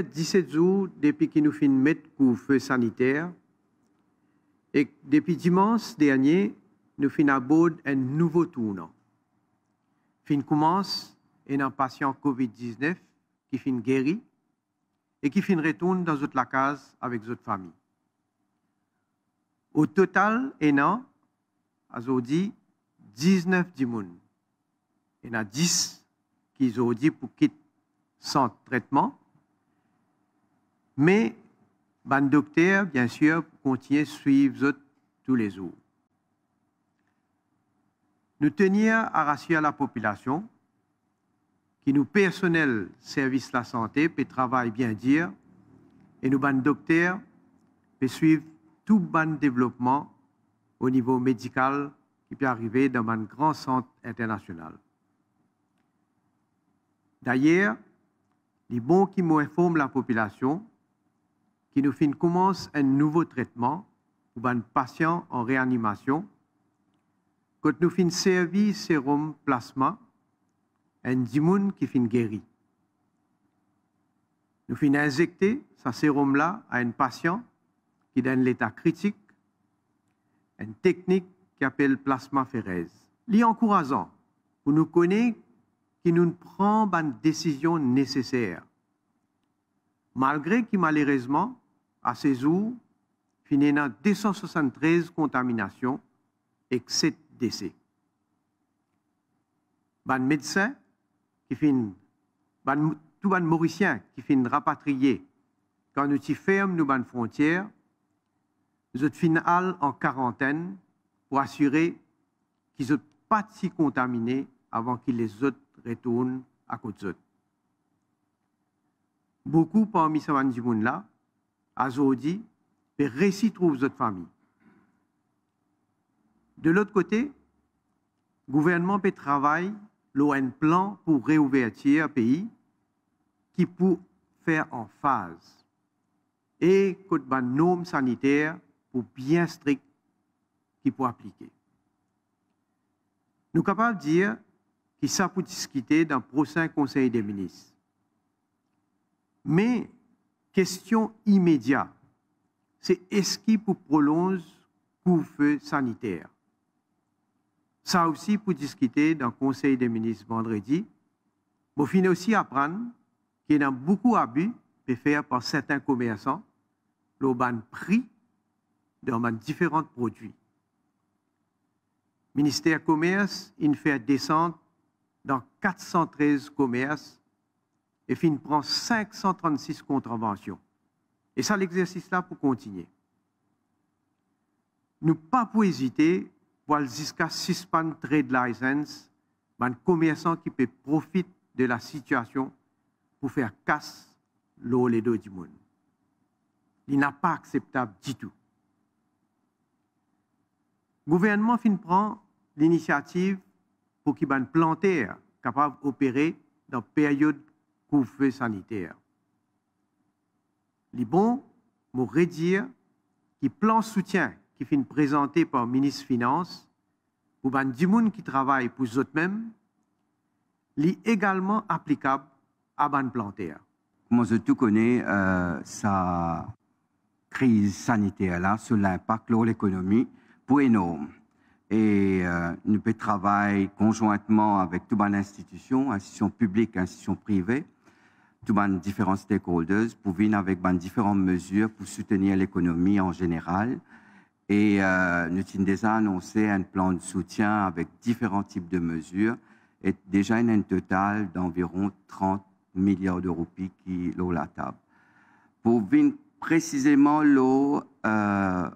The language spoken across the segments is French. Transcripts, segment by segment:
17 jours depuis qu'ils nous finissent mettre couvre feu sanitaire. Et depuis dimanche dernier, nous à bord un nouveau tournant. Fin commence et un patient COVID-19 qui fin guéri et qui fin retourne dans la case avec notre famille. Au total, et non, aujourd'hui, 19 dimounes. Il y en a 10 qui ont dit pour quitter sans traitement mais, ban docteur, bien sûr, continue à suivre tous les jours. Nous tenons à rassurer la population qui nous personnel service la santé peut travailler bien dire et nous ban docteurs peut suivre tout ban développement au niveau médical qui peut arriver dans un grand centre international. D'ailleurs, les bons qui m'informent la population qui nous une commence un nouveau traitement pour un patient en réanimation. Quand nous fin le sérum plasma, un dimoun qui finit guéri. Nous finissons injecter ce sérum-là à un patient qui est dans l'état critique, une technique qui appelle Li encourageant pour nous connaître qui nous prend une décision nécessaire. Malgré que malheureusement, à ces jours, finit dans 273 contaminations et 7 décès. Ban médecin qui fin, ban, tout ban mauricien qui fin rapatriés, quand nous t'y ferme nos ban frontières, nous sommes en quarantaine pour assurer qu'ils ne sont pas si contaminés avant qu'ils les autres retournent à côté d'eux. Beaucoup parmi ces gens là à Zodi, mais récit trouve votre famille. De l'autre côté, le gouvernement peut travailler l'ON plan pour réouvertir un pays qui peut faire en phase et y a ben, norme sanitaire pour bien strict qui pour appliquer. Nous capables de dire que ça pour discuter dans le prochain conseil des ministres. Mais Question immédiate, c'est est-ce qu'il pour prolonge couvre-feu sanitaire Ça aussi pour discuter dans le Conseil des ministres vendredi. Mais finit aussi apprendre qu'il y a beaucoup d'abus faits par certains commerçants, l'oban prix dans différents produits. Ministère Commerce, il fait descente dans 413 commerces et fin prend 536 contraventions. Et ça, l'exercice-là, pour continuer. Nous pas hésiter pour aller jusqu'à suspendre trade license, un commerçant qui peut profiter de la situation pour faire casse l'eau les deux du monde. Il n'a pas acceptable du tout. Le gouvernement fin prend l'initiative pour qu'il y planter capable d'opérer dans période couvre-feu sanitaire. Les bons dire que qui plan soutien qui fin présenté par le ministre Finances pour les gens qui travaille pour eux mêmes, est également applicable à ban plantaire. Comme je tout connais, euh, sa crise sanitaire là, sur l'impact sur l'économie, pour énorme. Et euh, nous travaillons conjointement avec toutes les institutions, institutions publiques, institutions privées, tous les différents stakeholders pour venir avec différentes mesures pour soutenir l'économie en général. Et nous avons déjà annoncé un plan de soutien avec différents types de mesures et déjà une y un total d'environ 30 milliards de roupies qui l'ont la table. Pour venir précisément l'eau, euh,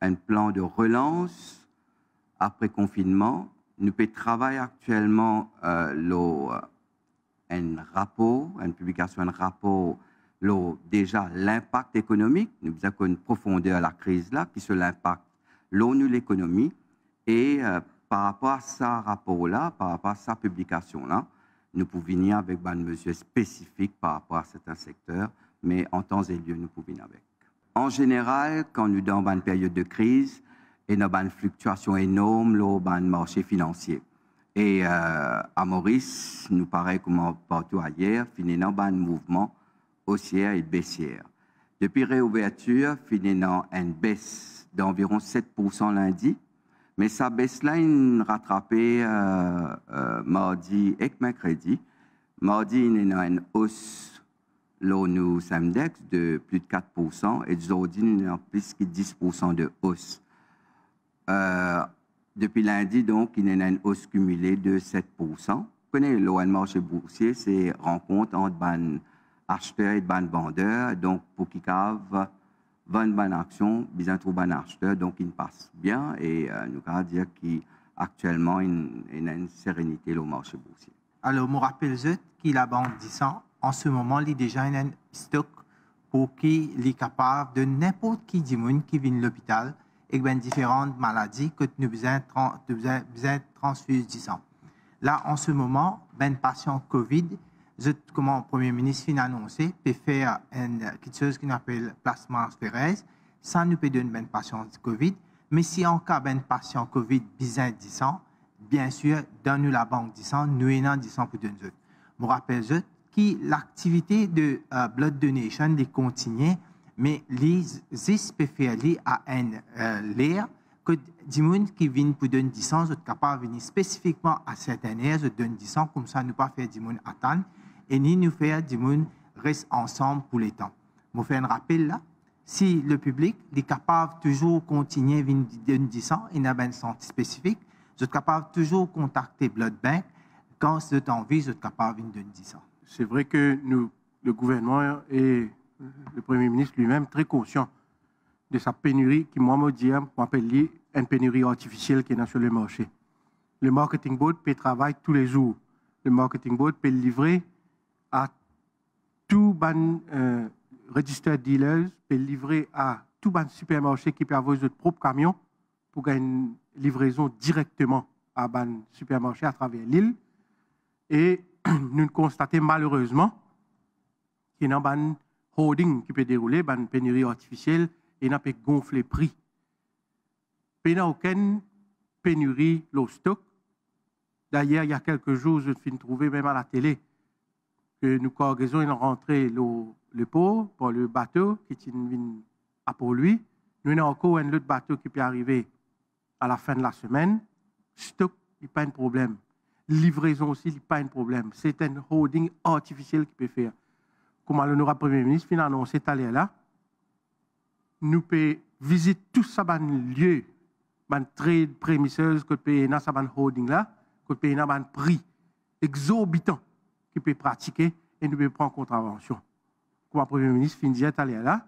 un plan de relance après confinement, nous travaillons actuellement euh, l'eau euh, un rapport, une publication, un rapport, déjà l'impact économique, nous avons une profondeur à la crise là, qui se l'impact, l'ONU, l'économie, et euh, par rapport à ce rapport-là, par rapport à sa publication-là, nous pouvons venir avec des mesures spécifiques par rapport à certains secteurs, mais en temps et lieu, nous pouvons venir avec. En général, quand nous sommes dans une période de crise, et nous avons une fluctuation énorme là, dans le marché financier. Et euh, à Maurice, nous paraît comme partout ailleurs, finit dans un mouvement haussière et baissière. Depuis réouverture, finit une baisse d'environ 7% lundi, mais sa baisse-là, rattrapé euh, euh, mardi et mercredi. Mardi, il a une hausse, l'ONU Samdex, de plus de 4 et aujourd'hui, il a plus de 10 de hausse. Depuis lundi, donc, il y a une hausse cumulée de 7 Vous connaissez le marché boursier, c'est rencontre entre les acheteurs et ban vendeurs. Donc, pour qui cave, bonne action, ils ont trop ban acheteur, donc il passe bien. Et euh, nous allons dire qu'actuellement, il y a une sérénité au marché boursier. Alors, je me rappelle qu'il 10 ans. En ce moment, il y a déjà un stock pour qui est capable de n'importe qui du qui vient de l'hôpital et ben différentes maladies que nous besoin transfusisons. Là, en ce moment, ben patient COVID, je, comment le Premier ministre vient annoncé, peut faire quelque chose qu'on appelle placement sphérèse. Ça nous peut donner ben patient COVID. Mais si en cas ben patient COVID besoin 10 bien sûr, donne-nous la banque 10 ans, nous avons 10 ans pour donner. Je vous rappelle, que l'activité de euh, blood donation est continuée mais les spécialistes à un euh, l'air que des gens qui viennent pour donner des ans sont capables de venir spécifiquement à certaines heures de donner des ans, comme ça, nous pas faire des gens attendre, et ni nous faire des gens rester ensemble pour les temps. Je fais un rappel là, si le public est capable toujours continuer à venir donner des ans, il a de santé spécifique, je suis capable toujours contacter Blood Bank quand c'est envie, je suis capable de donner 10 ans. C'est vrai que nous, le gouvernement et Mhm. le Premier ministre lui-même, très conscient de sa pénurie qui, moi, me dit, m'appelle hein, une pénurie artificielle qui est sur le marché. Le marketing board peut travailler tous les jours. Le marketing board peut livrer à tout ban euh, register dealers, peut livrer à tout ban supermarché qui peut avoir ses propre camion pour gagner une livraison directement à ban supermarché à travers l'île. Et nous constatons malheureusement qu'il y a une holding qui peut dérouler, ben, une pénurie artificielle et n'a pas gonfler prix. Il n'y a aucune pénurie de stock. D'ailleurs, il y a quelques jours, je suis trouvé même à la télé que nous cargaisons est rentré le, le pour le bateau qui est à pour lui. Nous avons encore un autre bateau qui peut arriver à la fin de la semaine. Stock, il n'y a pas de problème. Livraison aussi, il n'y a pas de problème. C'est un holding artificiel qui peut faire. Comme l'honorable Premier ministre a annoncé tout là, nous pouvons visiter tous ces lieux, lieu, ban trade prémisseuse que pays dans ces holding là, que pays prix exorbitants qui peut pratiquer et nous pouvons prendre contravention. Comme le Premier ministre a à là,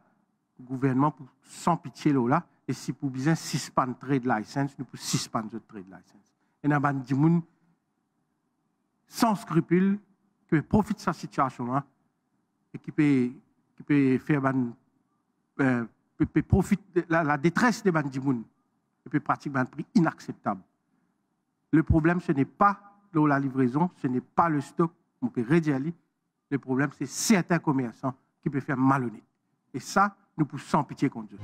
le gouvernement pour sans pitié là, et si pour besoin suspend trade license, nous pouvons suspendre cette trade license. Et nous avons des sans scrupules qui profitent de cette situation là hein et qui peut, qui peut faire euh, profiter de la, détresse des bandimoun et peut pratiquer un prix inacceptable. Le problème, ce n'est pas la livraison, ce n'est pas le stock, on peut Le problème, c'est certains commerçants qui peuvent faire malhonnête. Et ça, nous poussons sans pitié contre Dieu.